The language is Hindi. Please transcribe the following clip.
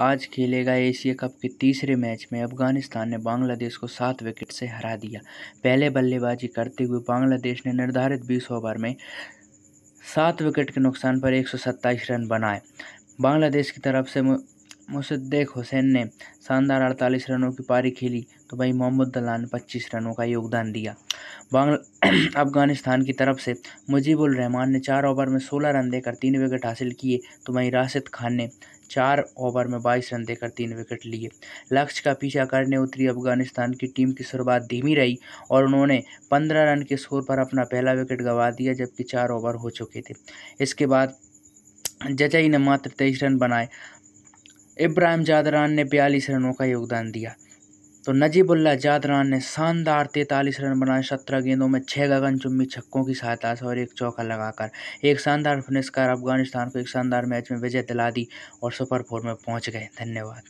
आज खेले गए एशिया कप के तीसरे मैच में अफगानिस्तान ने बांग्लादेश को सात विकेट से हरा दिया पहले बल्लेबाजी करते हुए बांग्लादेश ने निर्धारित बीस ओवर में सात विकेट के नुकसान पर एक रन बनाए बांग्लादेश की तरफ से मुसद्देक हुसैन ने शानदार 48 रनों की पारी खेली तो भाई मोहम्मद दलान ने पच्चीस रनों का योगदान दिया अफगानिस्तान की तरफ से मुजीबुल रहमान ने चार ओवर में 16 रन देकर तीन विकेट हासिल किए तो वहीं राशिद खान ने चार ओवर में 22 रन देकर तीन विकेट लिए लक्ष्य का पीछा करने उतरी अफगानिस्तान की टीम की शुरुआत धीमी रही और उन्होंने 15 रन के स्कोर पर अपना पहला विकेट गंवा दिया जबकि चार ओवर हो चुके थे इसके बाद जजई ने मात्र तेईस रन बनाए इब्राहिम जादरान ने बयालीस रनों का योगदान दिया तो नजीबुल्ला जादरान ने शानदार तैंतालीस रन बनाए सत्रह गेंदों में छः गगन चुम्बी छक्कों की सहायता से और एक चौका लगाकर एक शानदार फिनिश कर अफगानिस्तान को एक शानदार मैच में विजय दिला दी और सुपर फोर में पहुंच गए धन्यवाद